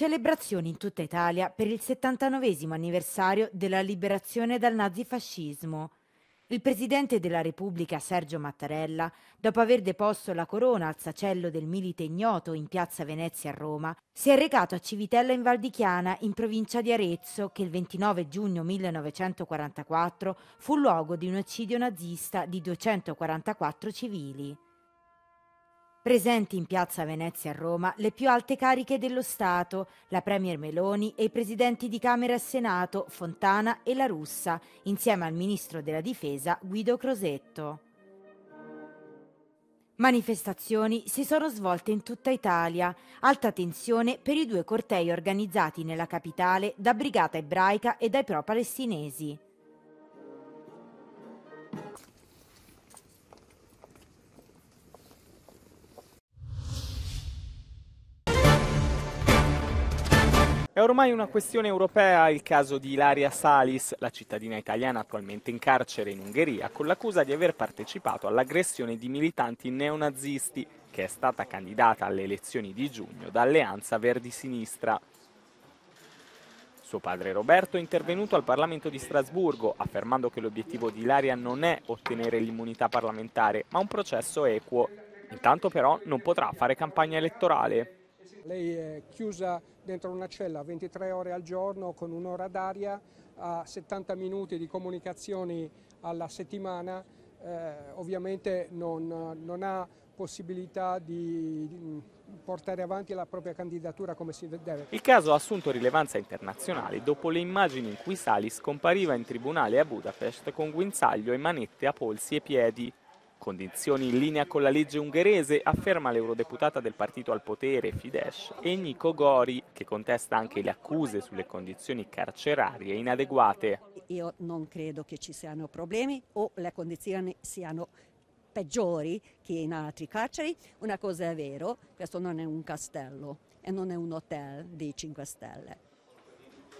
Celebrazioni in tutta Italia per il 79 anniversario della liberazione dal nazifascismo. Il presidente della Repubblica Sergio Mattarella, dopo aver deposto la corona al sacello del milite ignoto in piazza Venezia a Roma, si è recato a Civitella in Valdichiana, in provincia di Arezzo, che il 29 giugno 1944 fu luogo di un eccidio nazista di 244 civili. Presenti in piazza Venezia a Roma le più alte cariche dello Stato, la Premier Meloni e i presidenti di Camera e Senato Fontana e La Russa, insieme al ministro della Difesa Guido Crosetto. Manifestazioni si sono svolte in tutta Italia, alta tensione per i due cortei organizzati nella capitale da Brigata Ebraica e dai pro-palestinesi. È ormai una questione europea il caso di Ilaria Salis, la cittadina italiana attualmente in carcere in Ungheria, con l'accusa di aver partecipato all'aggressione di militanti neonazisti, che è stata candidata alle elezioni di giugno da Alleanza Verdi Sinistra. Suo padre Roberto è intervenuto al Parlamento di Strasburgo affermando che l'obiettivo di Ilaria non è ottenere l'immunità parlamentare, ma un processo equo. Intanto però non potrà fare campagna elettorale. Lei è chiusa dentro una cella 23 ore al giorno con un'ora d'aria, ha 70 minuti di comunicazioni alla settimana, eh, ovviamente non, non, ha possibilità di mm, portare avanti la propria candidatura come si deve. Il caso ha assunto rilevanza internazionale dopo le immagini in cui Sali scompariva in tribunale a Budapest con guinzaglio e manette a polsi e piedi. Condizioni in linea con la legge ungherese, afferma l'eurodeputata del partito al potere Fidesz, Enrico Gori, che contesta anche le accuse sulle condizioni carcerarie inadeguate. Io non credo che ci siano problemi o le condizioni siano peggiori che in altri carceri. Una cosa è vero, questo non è un castello e non è un hotel di 5 stelle.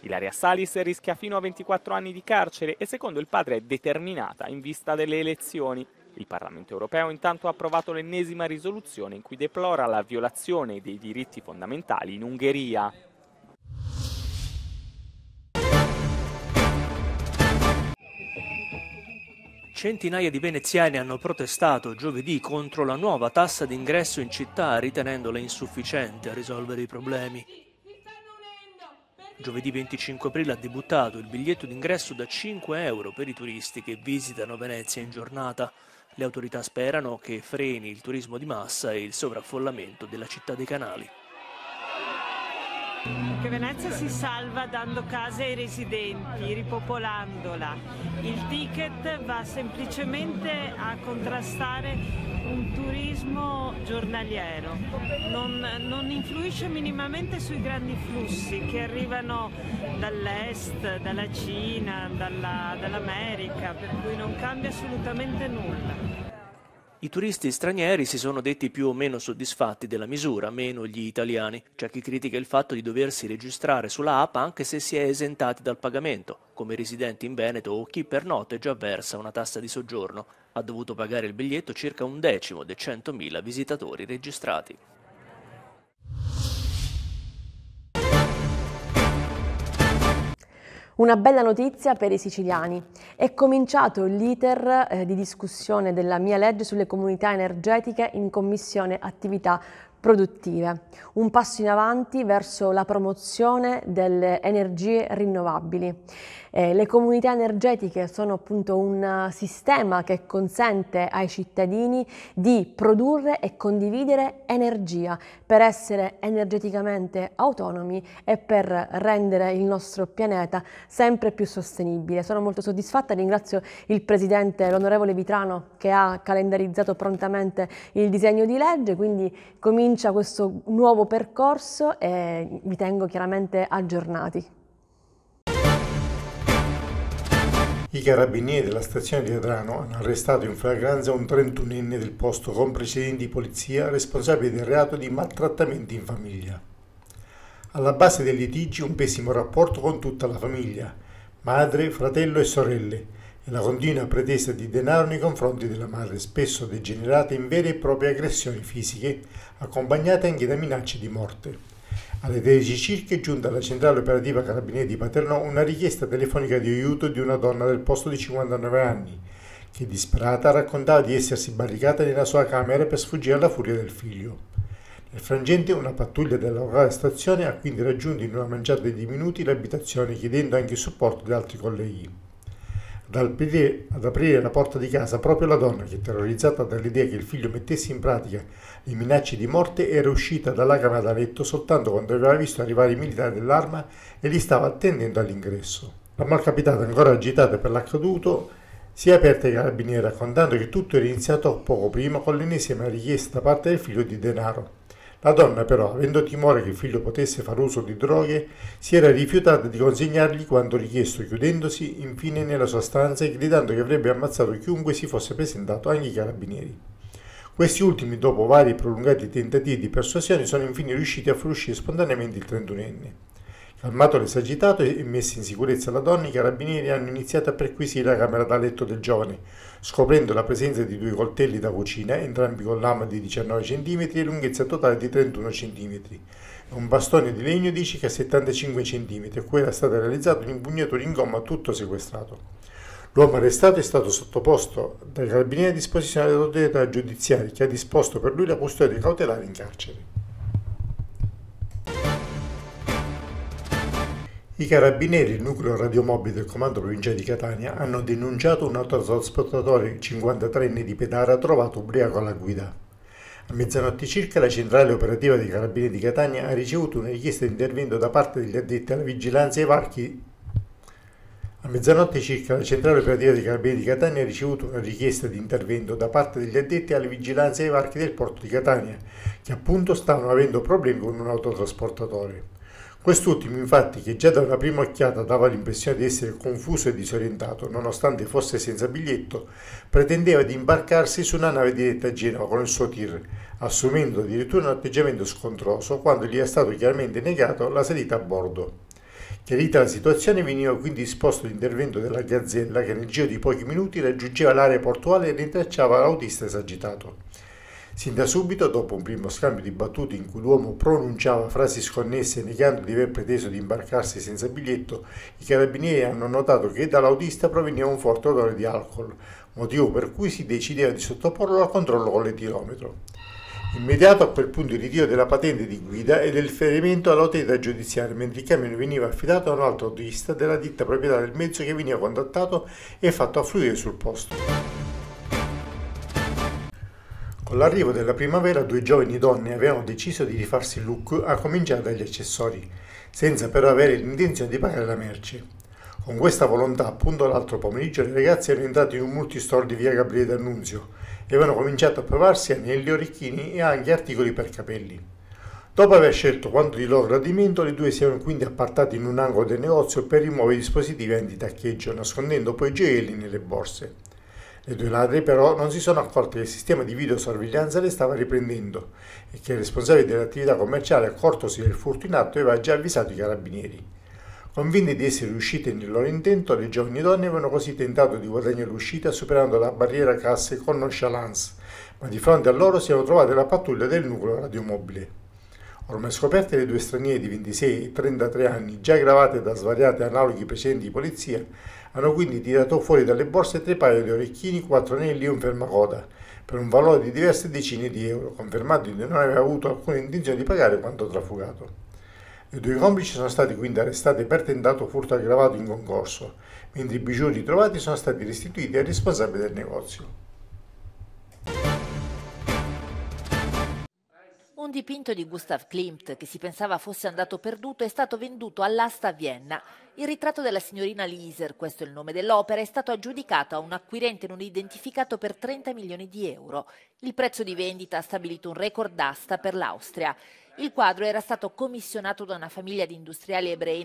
Ilaria Salis rischia fino a 24 anni di carcere e secondo il padre è determinata in vista delle elezioni. Il Parlamento europeo intanto ha approvato l'ennesima risoluzione in cui deplora la violazione dei diritti fondamentali in Ungheria. Centinaia di veneziani hanno protestato giovedì contro la nuova tassa d'ingresso in città, ritenendola insufficiente a risolvere i problemi. Giovedì 25 aprile ha debuttato il biglietto d'ingresso da 5 euro per i turisti che visitano Venezia in giornata. Le autorità sperano che freni il turismo di massa e il sovraffollamento della città dei canali che Venezia si salva dando case ai residenti, ripopolandola. Il ticket va semplicemente a contrastare un turismo giornaliero, non, non, influisce minimamente sui grandi flussi che arrivano dall'est, dalla Cina, dalla, dall'America, per cui non cambia assolutamente nulla. I turisti stranieri si sono detti più o meno soddisfatti della misura, meno gli italiani. C'è chi critica il fatto di doversi registrare sulla APA anche se si è esentati dal pagamento, come i residenti in Veneto o chi per notte già versa una tassa di soggiorno. Ha dovuto pagare il biglietto circa un decimo dei 100.000 visitatori registrati. Una bella notizia per i siciliani. È cominciato l'iter eh, di discussione della mia legge sulle comunità energetiche in Commissione Attività Produttive. Un passo in avanti verso la promozione delle energie rinnovabili. Eh, le comunità energetiche sono appunto un eh, sistema che consente ai cittadini di produrre e condividere energia per essere energeticamente autonomi e per rendere il nostro pianeta sempre più sostenibile. Sono molto soddisfatta, ringrazio il Presidente, l'onorevole Vitrano, che ha calendarizzato prontamente il disegno di legge, quindi comincia questo nuovo percorso e vi tengo chiaramente aggiornati. I carabinieri della stazione di Adrano hanno arrestato in flagranza un 31enne del posto con precedenti di polizia responsabile del reato di maltrattamenti in famiglia. Alla base dei litigi un pessimo rapporto con tutta la famiglia, madre, fratello e sorelle, e la continua pretesa di denaro nei confronti della madre, spesso degenerata in vere e proprie aggressioni fisiche, accompagnate anche da minacce di morte. Alle 13 circa è giunta alla centrale operativa Carabinieri di Paternò una richiesta telefonica di aiuto di una donna del posto di 59 anni, che disperata raccontava di essersi barricata nella sua camera per sfuggire alla furia del figlio. Nel frangente una pattuglia della locale stazione ha quindi raggiunto in una manciata di minuti l'abitazione chiedendo anche il supporto di altri colleghi dal PD ad aprire la porta di casa proprio la donna che, terrorizzata dall'idea che il figlio mettesse in pratica le minacce di morte, era uscita dalla camera da letto soltanto quando aveva visto arrivare i militari dell'arma e li stava attendendo all'ingresso. La malcapitata, ancora agitata per l'accaduto, si è aperta ai carabinieri raccontando che tutto era iniziato poco prima con l'ennesima richiesta da parte del figlio di denaro. La donna però, avendo timore che il figlio potesse far uso di droghe, si era rifiutata di consegnargli quanto richiesto, chiudendosi infine nella sua stanza e gridando che avrebbe ammazzato chiunque si fosse presentato, anche i carabinieri. Questi ultimi, dopo vari e prolungati tentativi di persuasione, sono infine riusciti a far uscire spontaneamente il trentunenne. Armato l'esagitato e messi in sicurezza la donna, i carabinieri hanno iniziato a perquisire la camera da letto del giovane, scoprendo la presenza di due coltelli da cucina, entrambi con lama di 19 cm e lunghezza totale di 31 cm, un bastone di legno di circa 75 cm, a cui era stato realizzato un impugnatore in gomma tutto sequestrato. L'uomo arrestato è stato sottoposto dai carabinieri a disposizione dell'autorità giudiziaria che ha disposto per lui la custodia cautelare in carcere. I carabinieri, il nucleo radiomobile del comando provinciale di Catania, hanno denunciato un autotrasportatore 53enne di Petara trovato ubriaco alla guida. A mezzanotte circa la centrale operativa dei carabinieri di Catania ha ricevuto una richiesta di intervento da parte degli addetti alla vigilanza ai varchi. A mezzanotte circa la centrale operativa dei carabinieri di Catania ha ricevuto una richiesta di intervento da parte degli addetti alla vigilanza ai varchi del porto di Catania, che appunto stavano avendo problemi con un autotrasportatore. Quest'ultimo, infatti, che già da una prima occhiata dava l'impressione di essere confuso e disorientato, nonostante fosse senza biglietto, pretendeva di imbarcarsi su una nave diretta a Genova con il suo tir, assumendo addirittura un atteggiamento scontroso quando gli è stato chiaramente negato la salita a bordo. Chiarita la situazione, veniva quindi disposto l'intervento della gazzella che nel giro di pochi minuti raggiungeva l'area portuale e rintracciava l'autista esagitato. Sin da subito, dopo un primo scambio di battute in cui l'uomo pronunciava frasi sconnesse negando di aver preteso di imbarcarsi senza biglietto, i carabinieri hanno notato che dall'autista proveniva un forte odore di alcol, motivo per cui si decideva di sottoporlo al controllo con l'etilometro. Immediato a quel punto il ritiro della patente di guida e del ferimento all'autorità giudiziaria, mentre il camion veniva affidato a un altro autista della ditta proprietaria del mezzo che veniva contattato e fatto affluire sul posto. Con l'arrivo della primavera due giovani donne avevano deciso di rifarsi il look a cominciare dagli accessori, senza però avere l'intenzione di pagare la merce. Con questa volontà appunto l'altro pomeriggio le ragazze erano entrate in un multistore di via Gabriele D'Annunzio e avevano cominciato a provarsi anelli, orecchini e anche articoli per capelli. Dopo aver scelto quanto di loro gradimento, le due si erano quindi appartate in un angolo del negozio per rimuovere i dispositivi anti-taccheggio, nascondendo poi i gioielli nelle borse. Le due ladri però non si sono accorti che il sistema di videosorveglianza le stava riprendendo e che il responsabile dell'attività commerciale, accortosi del furto in atto, aveva già avvisato i carabinieri. Convinte di essere riuscite nel loro intento, le giovani donne avevano così tentato di guadagnare l'uscita superando la barriera casse con nonchalance, ma di fronte a loro si erano trovate la pattuglia del nucleo radiomobile. Ormai scoperte le due straniere di 26 e 33 anni, già gravate da svariate analoghi precedenti di polizia, hanno quindi tirato fuori dalle borse tre paio di orecchini, quattro anelli e un fermacoda, per un valore di diverse decine di euro, confermando di non aver avuto alcuna intenzione di pagare quanto trafugato. I due complici sono stati quindi arrestati per tentato furto aggravato in concorso, mentre i bigiuri ritrovati sono stati restituiti al responsabile del negozio. Un dipinto di Gustav Klimt, che si pensava fosse andato perduto, è stato venduto all'asta a Vienna. Il ritratto della signorina Lieser, questo è il nome dell'opera, è stato aggiudicato a un acquirente non identificato per 30 milioni di euro. Il prezzo di vendita ha stabilito un record d'asta per l'Austria. Il quadro era stato commissionato da una famiglia di industriali ebrei